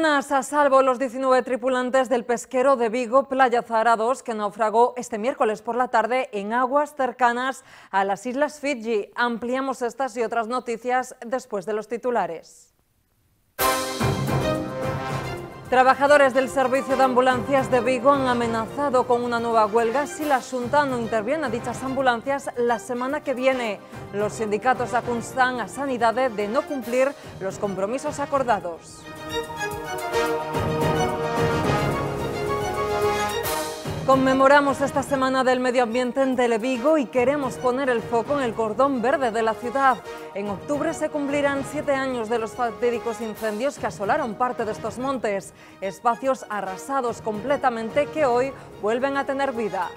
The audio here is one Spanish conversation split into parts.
buenas. A salvo los 19 tripulantes del pesquero de Vigo, Playa Zarados, que naufragó este miércoles por la tarde en aguas cercanas a las Islas Fiji. Ampliamos estas y otras noticias después de los titulares. Trabajadores del Servicio de Ambulancias de Vigo han amenazado con una nueva huelga si la Junta no interviene a dichas ambulancias la semana que viene. Los sindicatos acusan a Sanidad de no cumplir los compromisos acordados. Conmemoramos esta Semana del Medio Ambiente en Televigo y queremos poner el foco en el cordón verde de la ciudad. En octubre se cumplirán siete años de los fatídicos incendios que asolaron parte de estos montes, espacios arrasados completamente que hoy vuelven a tener vida.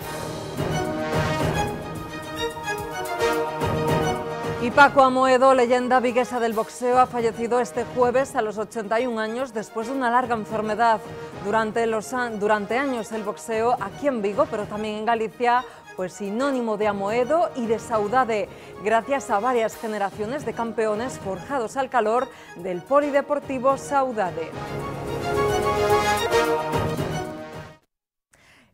Y Paco Amoedo, leyenda viguesa del boxeo, ha fallecido este jueves a los 81 años después de una larga enfermedad. Durante, los, durante años el boxeo aquí en Vigo, pero también en Galicia, pues sinónimo de Amoedo y de Saudade, gracias a varias generaciones de campeones forjados al calor del polideportivo Saudade.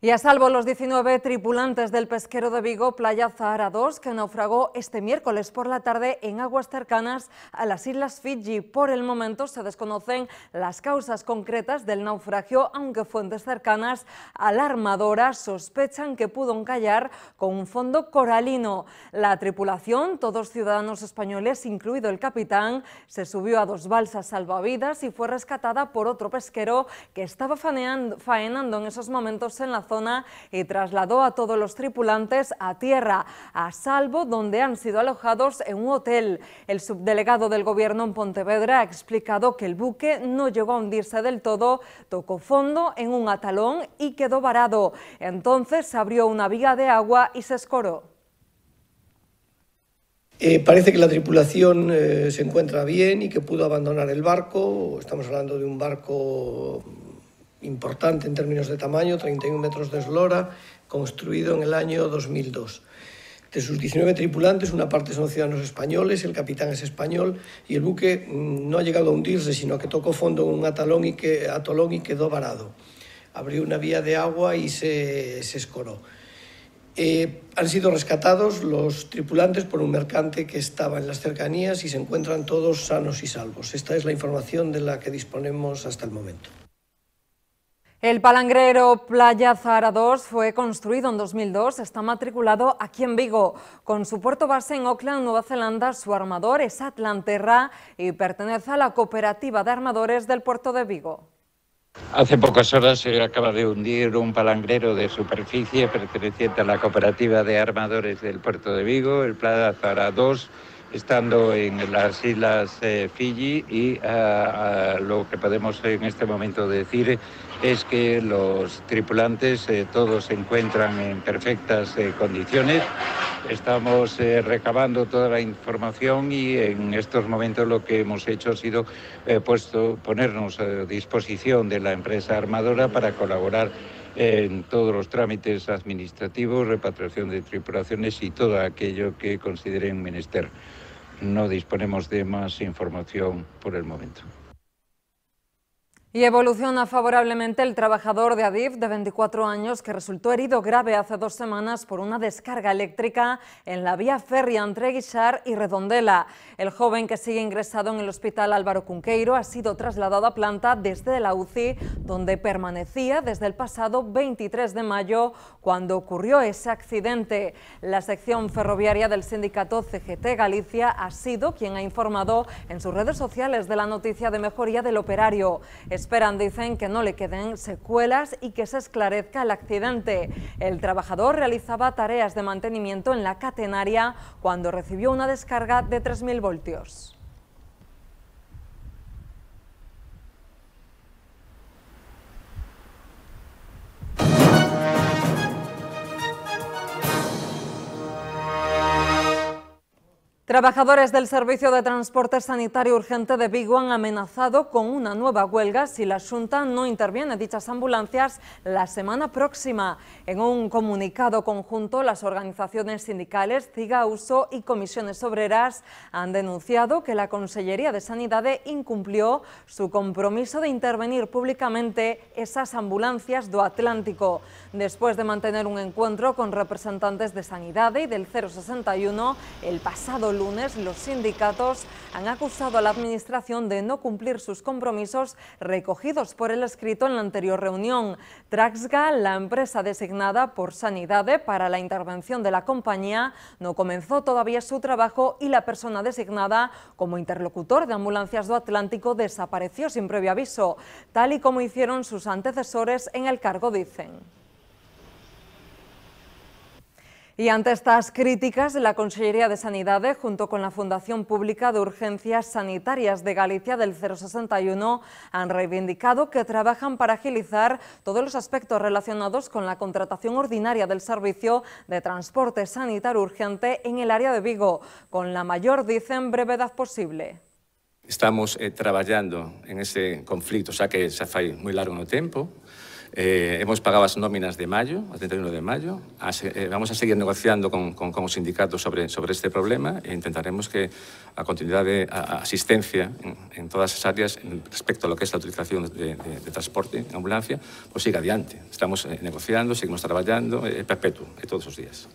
Y a salvo los 19 tripulantes del pesquero de Vigo Playa Zahara 2, que naufragó este miércoles por la tarde en aguas cercanas a las Islas Fiji. Por el momento se desconocen las causas concretas del naufragio, aunque fuentes cercanas alarmadoras sospechan que pudo encallar con un fondo coralino. La tripulación, todos ciudadanos españoles, incluido el capitán, se subió a dos balsas salvavidas y fue rescatada por otro pesquero que estaba faenando en esos momentos en la zona y trasladó a todos los tripulantes a tierra, a salvo donde han sido alojados en un hotel. El subdelegado del Gobierno en Pontevedra ha explicado que el buque no llegó a hundirse del todo, tocó fondo en un atalón y quedó varado. Entonces se abrió una viga de agua y se escoró. Eh, parece que la tripulación eh, se encuentra bien y que pudo abandonar el barco. Estamos hablando de un barco importante en términos de tamaño, 31 metros de eslora, construido en el año 2002. De sus 19 tripulantes, una parte son ciudadanos españoles, el capitán es español y el buque mm, no ha llegado a hundirse, sino que tocó fondo en un atolón y quedó varado. Abrió una vía de agua y se, escoró. Eh, han sido rescatados los tripulantes por un mercante que estaba en las cercanías y se encuentran todos sanos y salvos. Esta es la información de la que disponemos hasta el momento. El palangrero Playa Zara 2 fue construido en 2002, está matriculado aquí en Vigo. Con su puerto base en Auckland, Nueva Zelanda, su armador es Atlanterra y pertenece a la cooperativa de armadores del puerto de Vigo. Hace pocas horas se acaba de hundir un palangrero de superficie perteneciente a la cooperativa de armadores del puerto de Vigo, el Playa Zara 2 estando en las islas eh, Fiji y ah, ah, lo que podemos en este momento decir es que los tripulantes eh, todos se encuentran en perfectas eh, condiciones. Estamos recabando toda la información y en estos momentos lo que hemos hecho ha sido puesto, ponernos a disposición de la empresa armadora para colaborar en todos los trámites administrativos, repatriación de tripulaciones y todo aquello que consideren menester. No disponemos de más información por el momento. Y evoluciona favorablemente el trabajador de Adif de 24 años que resultó herido grave hace dos semanas por una descarga eléctrica en la vía férrea entre Guixar y Redondela. El joven que sigue ingresado en el hospital Álvaro Cunqueiro ha sido trasladado a planta desde la UCI, donde permanecía desde el pasado 23 de mayo cuando ocurrió ese accidente. La sección ferroviaria del sindicato CGT Galicia ha sido quien ha informado en sus redes sociales de la noticia de mejoría del operario. Esperan, dicen, que no le queden secuelas y que se esclarezca el accidente. El trabajador realizaba tareas de mantenimiento en la catenaria cuando recibió una descarga de 3.000 voltios. Trabajadores del Servicio de Transporte Sanitario Urgente de Vigo han amenazado con una nueva huelga si la Junta no interviene dichas ambulancias la semana próxima. En un comunicado conjunto, las organizaciones sindicales CIGAUSO y Comisiones Obreras han denunciado que la Consellería de Sanidad incumplió su compromiso de intervenir públicamente esas ambulancias do Atlántico. Después de mantener un encuentro con representantes de Sanidad y del 061 el pasado lunes, lunes, los sindicatos han acusado a la Administración de no cumplir sus compromisos recogidos por el escrito en la anterior reunión. Traxga, la empresa designada por Sanidad para la intervención de la compañía, no comenzó todavía su trabajo y la persona designada como interlocutor de Ambulancias do Atlántico desapareció sin previo aviso, tal y como hicieron sus antecesores en el cargo, dicen. Y ante estas críticas, la Consellería de Sanidad, junto con la Fundación Pública de Urgencias Sanitarias de Galicia del 061, han reivindicado que trabajan para agilizar todos los aspectos relacionados con la contratación ordinaria del servicio de transporte sanitario urgente en el área de Vigo, con la mayor, dicen, brevedad posible. Estamos eh, trabajando en ese o sea que se hace muy largo tiempo. Eh, hemos pagado las nóminas de mayo, el 31 de mayo. Eh, vamos a seguir negociando con, los sindicatos sobre, este problema e intentaremos que la continuidad de asistencia en, todas las áreas respecto a lo que es la utilización de, transporte ambulancia, pues siga adelante. Estamos eh, negociando, seguimos trabajando, perpetuo, todos los días.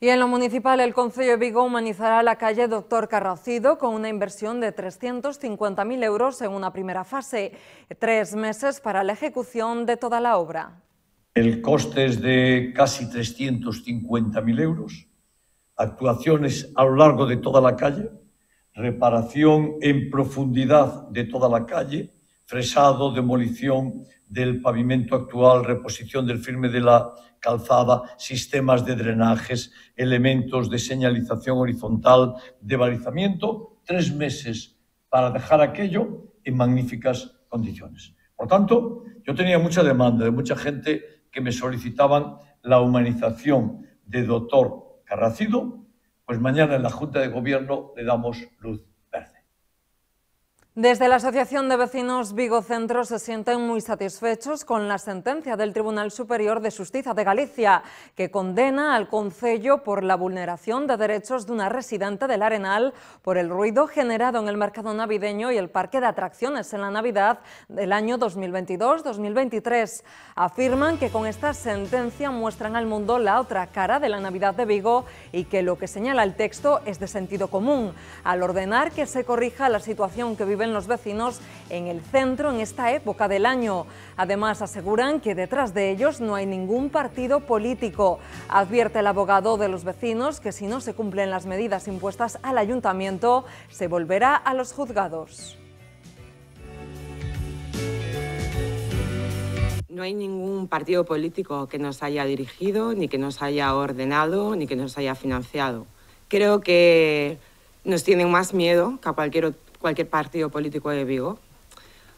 Y en lo municipal, el Concello de Vigo humanizará la calle Doctor Carracido con una inversión de 350.000 euros en una primera fase, tres meses para la ejecución de toda la obra. El coste es de casi 350.000 euros, actuaciones a lo largo de toda la calle, reparación en profundidad de toda la calle, fresado, demolición del pavimento actual, reposición del firme de la calzada, sistemas de drenajes, elementos de señalización horizontal, de balizamiento, tres meses para dejar aquello en magníficas condiciones. Por tanto, yo tenía mucha demanda de mucha gente que me solicitaban la humanización de doctor Carracido, pues mañana en la Junta de Gobierno le damos luz desde la Asociación de Vecinos Vigo Centro se sienten muy satisfechos con la sentencia del Tribunal Superior de Justicia de Galicia, que condena al Concello por la vulneración de derechos de una residente del Arenal por el ruido generado en el mercado navideño y el parque de atracciones en la Navidad del año 2022-2023. Afirman que con esta sentencia muestran al mundo la otra cara de la Navidad de Vigo y que lo que señala el texto es de sentido común, al ordenar que se corrija la situación que vive los vecinos en el centro en esta época del año. Además, aseguran que detrás de ellos no hay ningún partido político. Advierte el abogado de los vecinos que si no se cumplen las medidas impuestas al ayuntamiento, se volverá a los juzgados. No hay ningún partido político que nos haya dirigido, ni que nos haya ordenado, ni que nos haya financiado. Creo que nos tienen más miedo que a cualquier cualquier partido político de Vigo,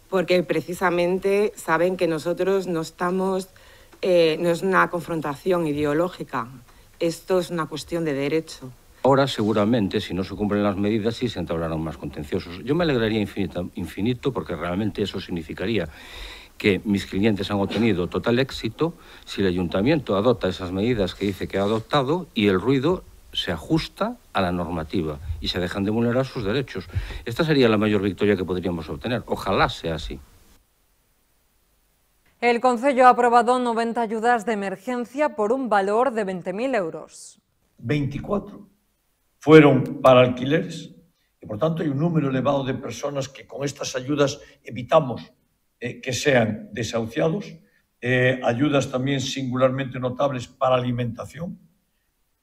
porque precisamente saben que nosotros no estamos, eh, no es una confrontación ideológica, esto es una cuestión de derecho. Ahora seguramente, si no se cumplen las medidas, sí se entablarán más contenciosos. Yo me alegraría infinito porque realmente eso significaría que mis clientes han obtenido total éxito si el ayuntamiento adopta esas medidas que dice que ha adoptado y el ruido se ajusta a la normativa y se dejan de vulnerar sus derechos. Esta sería la mayor victoria que podríamos obtener. Ojalá sea así. El Consejo ha aprobado 90 ayudas de emergencia por un valor de 20.000 euros. 24 fueron para alquileres y por tanto hay un número elevado de personas que con estas ayudas evitamos eh, que sean desahuciados. Eh, ayudas también singularmente notables para alimentación,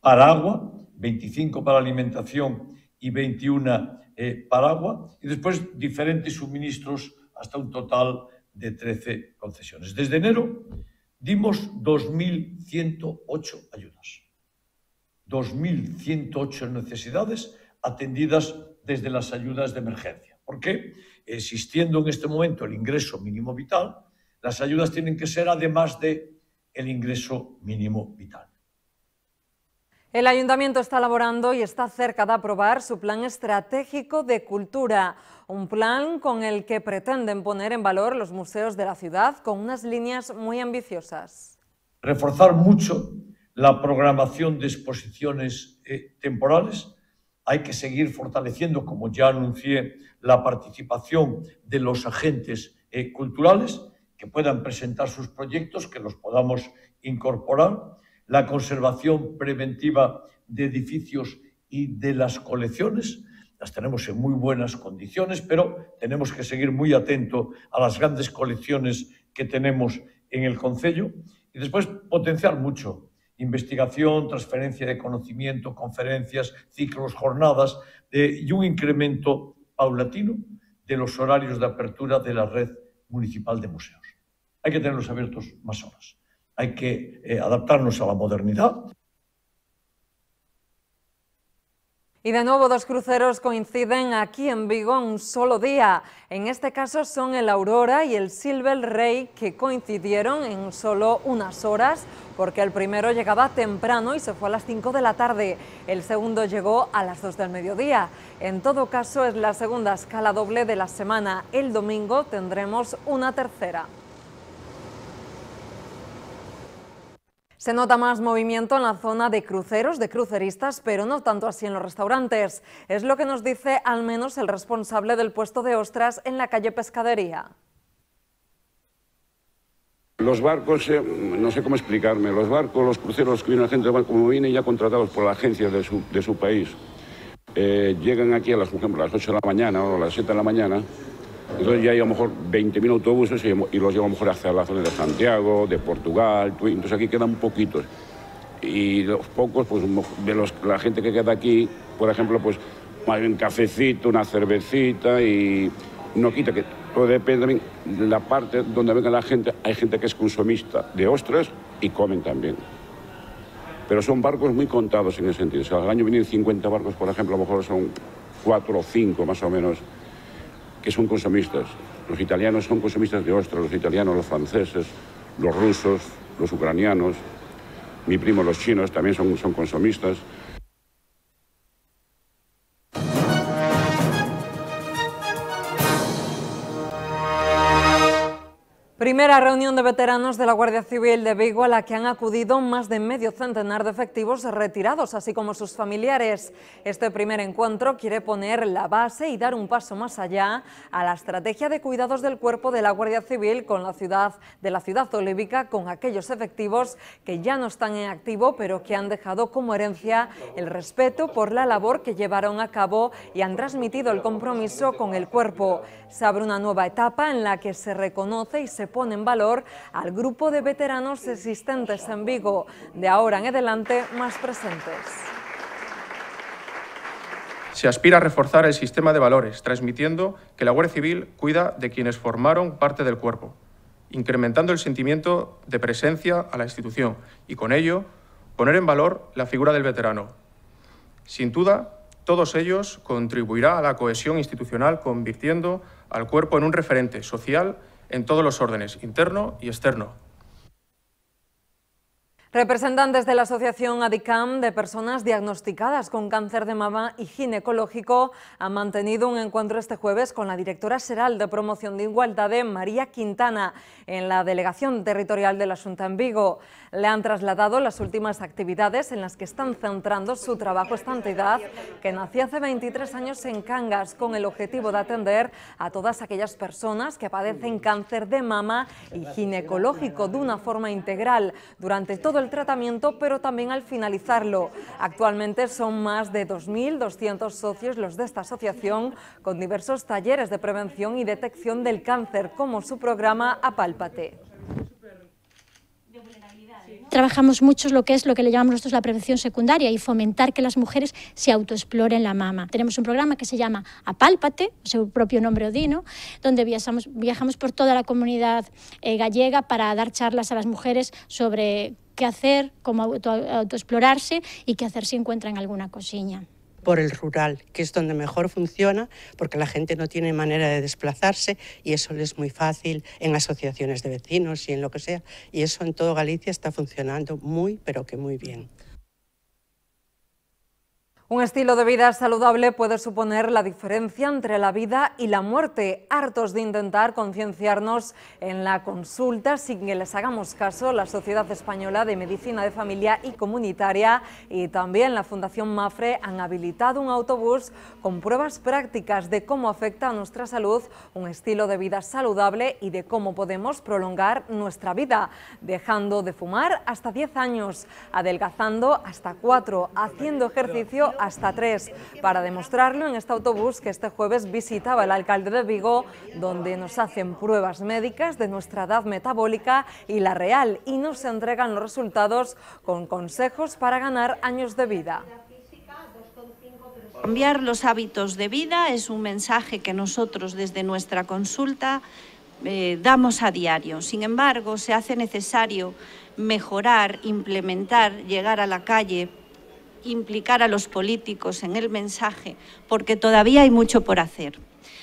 para agua 25 para alimentación y 21 eh, para agua, y después diferentes suministros hasta un total de 13 concesiones. Desde enero dimos 2.108 ayudas, 2.108 necesidades atendidas desde las ayudas de emergencia. Porque existiendo en este momento el ingreso mínimo vital, las ayudas tienen que ser además de el ingreso mínimo vital. El Ayuntamiento está elaborando y está cerca de aprobar su Plan Estratégico de Cultura, un plan con el que pretenden poner en valor los museos de la ciudad con unas líneas muy ambiciosas. Reforzar mucho la programación de exposiciones eh, temporales. Hay que seguir fortaleciendo, como ya anuncié, la participación de los agentes eh, culturales que puedan presentar sus proyectos, que los podamos incorporar la conservación preventiva de edificios y de las colecciones. Las tenemos en muy buenas condiciones, pero tenemos que seguir muy atento a las grandes colecciones que tenemos en el Concello y después potenciar mucho investigación, transferencia de conocimiento, conferencias, ciclos, jornadas y un incremento paulatino de los horarios de apertura de la red municipal de museos. Hay que tenerlos abiertos más horas hay que eh, adaptarnos a la modernidad. Y de nuevo dos cruceros coinciden aquí en Vigo un solo día. En este caso son el Aurora y el Silver Rey que coincidieron en solo unas horas porque el primero llegaba temprano y se fue a las 5 de la tarde. El segundo llegó a las 2 del mediodía. En todo caso es la segunda escala doble de la semana. El domingo tendremos una tercera. Se nota más movimiento en la zona de cruceros, de cruceristas, pero no tanto así en los restaurantes. Es lo que nos dice al menos el responsable del puesto de ostras en la calle Pescadería. Los barcos, eh, no sé cómo explicarme, los barcos, los cruceros que vienen a gente de como viene ya contratados por la agencia de su, país, eh, llegan aquí a las, ejemplo, a las 8 de la mañana o a las 7 de la mañana, entonces ya hay a lo mejor 20.000 autobuses y los llevo a lo mejor hacia la zona de Santiago, de Portugal, entonces aquí quedan poquitos. Y los pocos, pues de los, la gente que queda aquí, por ejemplo, pues más bien cafecito, una cervecita y no quita que todo depende de la parte donde venga la gente. Hay gente que es consumista de ostras y comen también. Pero son barcos muy contados en ese sentido. O al año vienen 50 barcos, por ejemplo, a lo mejor son 4 o 5 más o menos que son consumistas. Los italianos son consumistas de ostras, los italianos, los franceses, los rusos, los ucranianos. Mi primo, los chinos, también son, son consumistas. Primera reunión de veteranos de la Guardia Civil de Vigo a la que han acudido más de medio centenar de efectivos retirados, así como sus familiares. Este primer encuentro quiere poner la base y dar un paso más allá a la estrategia de cuidados del cuerpo de la Guardia Civil con la ciudad de la ciudad olívica con aquellos efectivos que ya no están en activo pero que han dejado como herencia el respeto por la labor que llevaron a cabo y han transmitido el compromiso con el cuerpo. Se abre una nueva etapa en la que se reconoce y se pone en valor al grupo de veteranos existentes en Vigo, de ahora en adelante más presentes. Se aspira a reforzar el sistema de valores, transmitiendo que la Guardia Civil cuida de quienes formaron parte del cuerpo, incrementando el sentimiento de presencia a la institución y con ello poner en valor la figura del veterano. Sin duda, todos ellos contribuirá a la cohesión institucional convirtiendo al cuerpo en un referente social en todos los órdenes, interno y externo. Representantes de la Asociación ADICAM de personas diagnosticadas con cáncer de mama y ginecológico han mantenido un encuentro este jueves con la directora Seral de Promoción de Igualdad, de María Quintana, en la Delegación Territorial de la Junta en Vigo. Le han trasladado las últimas actividades en las que están centrando su trabajo esta entidad, que nació hace 23 años en Cangas, con el objetivo de atender a todas aquellas personas que padecen cáncer de mama y ginecológico de una forma integral durante todo el el tratamiento, pero también al finalizarlo. Actualmente son más de 2.200 socios los de esta asociación, con diversos talleres de prevención y detección del cáncer, como su programa Apálpate. Trabajamos mucho lo que es lo que le llamamos nosotros la prevención secundaria y fomentar que las mujeres se autoexploren la mama. Tenemos un programa que se llama Apálpate, su propio nombre odino, donde viajamos, viajamos por toda la comunidad eh, gallega para dar charlas a las mujeres sobre qué hacer, cómo auto, autoexplorarse y qué hacer si encuentran alguna cosilla por el rural, que es donde mejor funciona, porque la gente no tiene manera de desplazarse y eso les es muy fácil en asociaciones de vecinos y en lo que sea. Y eso en todo Galicia está funcionando muy, pero que muy bien. Un estilo de vida saludable puede suponer la diferencia entre la vida y la muerte. Hartos de intentar concienciarnos en la consulta sin que les hagamos caso, la Sociedad Española de Medicina de Familia y Comunitaria y también la Fundación MAFRE han habilitado un autobús con pruebas prácticas de cómo afecta a nuestra salud un estilo de vida saludable y de cómo podemos prolongar nuestra vida, dejando de fumar hasta 10 años, adelgazando hasta 4, haciendo ejercicio hasta tres. Para demostrarlo, en este autobús que este jueves visitaba el alcalde de Vigo, donde nos hacen pruebas médicas de nuestra edad metabólica y la real, y nos entregan los resultados con consejos para ganar años de vida. Cambiar los hábitos de vida es un mensaje que nosotros desde nuestra consulta eh, damos a diario. Sin embargo, se hace necesario mejorar, implementar, llegar a la calle implicar a los políticos en el mensaje, porque todavía hay mucho por hacer.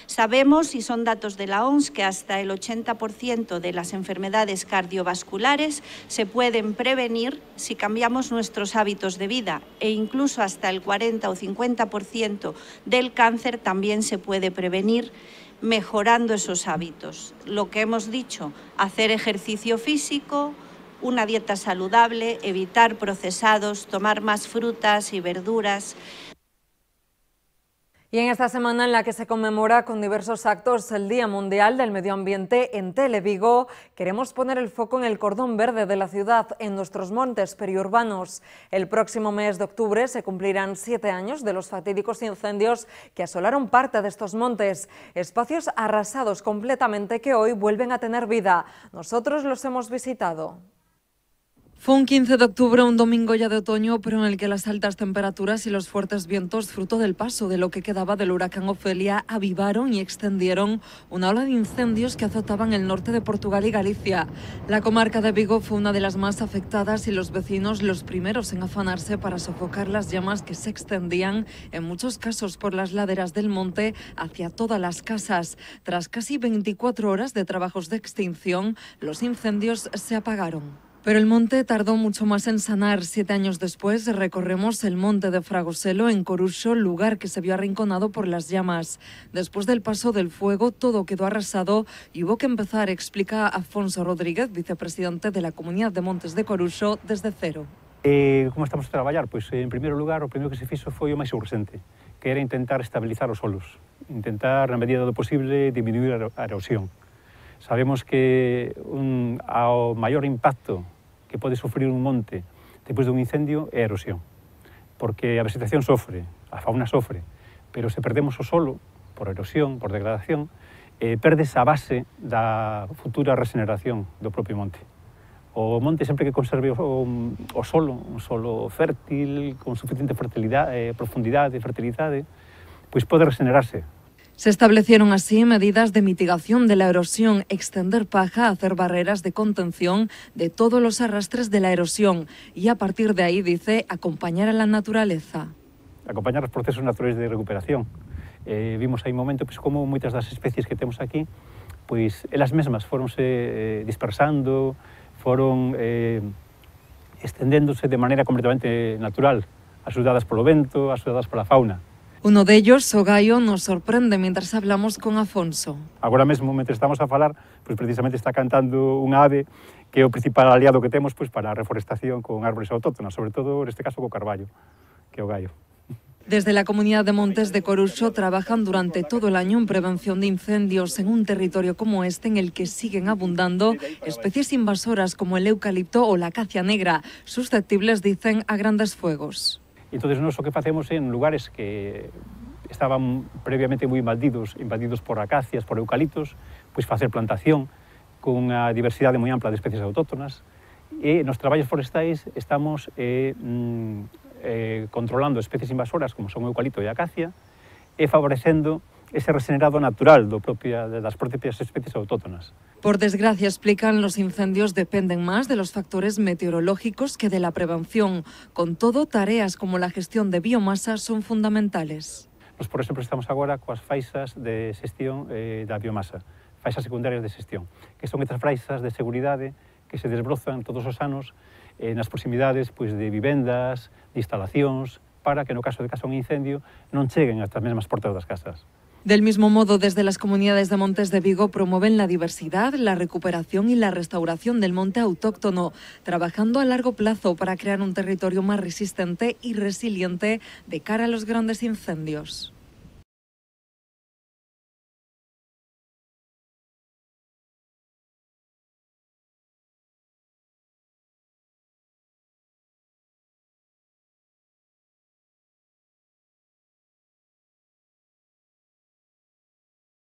Sabemos, y son datos de la OMS, que hasta el 80% de las enfermedades cardiovasculares se pueden prevenir si cambiamos nuestros hábitos de vida e incluso hasta el 40 o 50% del cáncer también se puede prevenir mejorando esos hábitos. Lo que hemos dicho, hacer ejercicio físico, una dieta saludable, evitar procesados, tomar más frutas y verduras. Y en esta semana en la que se conmemora con diversos actos el Día Mundial del Medio Ambiente en Televigo, queremos poner el foco en el cordón verde de la ciudad, en nuestros montes periurbanos. El próximo mes de octubre se cumplirán siete años de los fatídicos incendios que asolaron parte de estos montes, espacios arrasados completamente que hoy vuelven a tener vida. Nosotros los hemos visitado. Fue un 15 de octubre, un domingo ya de otoño, pero en el que las altas temperaturas y los fuertes vientos, fruto del paso de lo que quedaba del huracán Ofelia, avivaron y extendieron una ola de incendios que azotaban el norte de Portugal y Galicia. La comarca de Vigo fue una de las más afectadas y los vecinos los primeros en afanarse para sofocar las llamas que se extendían, en muchos casos por las laderas del monte, hacia todas las casas. Tras casi 24 horas de trabajos de extinción, los incendios se apagaron. Pero el monte tardó mucho más en sanar. Siete años después recorremos el monte de Fragoselo en Coruso, lugar que se vio arrinconado por las llamas. Después del paso del fuego, todo quedó arrasado y hubo que empezar, explica Afonso Rodríguez, vicepresidente de la Comunidad de Montes de Coruso, desde cero. Eh, ¿Cómo estamos a trabajar? Pues eh, en primer lugar, lo primero que se hizo fue lo más urgente, que era intentar estabilizar los solos, intentar, la medida de lo posible, disminuir la erosión. Sabemos que un, ao maior impacto que pode sufrir un monte depois dun incendio é a erosión, porque a vegetación sofre, a fauna sofre, pero se perdemos o solo por erosión, por degradación, eh, perdes a base da futura regeneración do propio monte. O monte sempre que conserve o, o solo, un solo fértil, con suficiente fertilidade, eh, profundidade, fertilidade, pois pode regenerarse Se establecieron así medidas de mitigación de la erosión, extender paja, hacer barreras de contención de todos los arrastres de la erosión y a partir de ahí, dice, acompañar a la naturaleza. Acompañar los procesos naturales de recuperación. Eh, vimos vimos un momento pues, como de las especies que tenemos aquí pues, las mismas, fueron eh, dispersando, fueron eh, extendiéndose de manera completamente natural, por viento, vento, por la fauna. Uno de ellos, o Gaio, nos sorprende mientras hablamos con Afonso. Agora mesmo, mentre estamos a falar, pois precisamente está cantando un ave que é o principal aliado que temos pois, para a reforestación con árboles autóctonas, sobre todo neste caso co carballo, que é o Gaio. Desde la comunidad de Montes de Corucho trabajan durante todo el año en prevención de incendios en un territorio como este en el que siguen abundando especies invasoras como el eucalipto o la acacia negra, susceptibles, dicen, a grandes fuegos. Entón, nós o que facemos en lugares que estaban previamente moi invadidos, invadidos por acacias, por eucaliptos, pois facer plantación con unha diversidade moi ampla de especies autóctonas. E nos traballos forestais estamos eh, mm, eh, controlando especies invasoras como son o eucalipto e a acacia e favorecendo ese regenerado natural do propia, das propias especies autóctonas. Por desgracia, explican, los incendios dependen más de los factores meteorológicos que de la prevención. Con todo, tareas como la gestión de biomasa son fundamentales. Nos, por exemplo, estamos agora coas faixas de xestión eh, da biomasa, faixas secundarias de xestión, que son estas faixas de seguridade que se desbrozan todos os anos eh, nas proximidades pois, de vivendas, de instalacións, para que no caso de caso un incendio non cheguen ata as mesmas portas das casas. Del mismo modo, desde las comunidades de Montes de Vigo promueven la diversidad, la recuperación y la restauración del monte autóctono, trabajando a largo plazo para crear un territorio más resistente y resiliente de cara a los grandes incendios.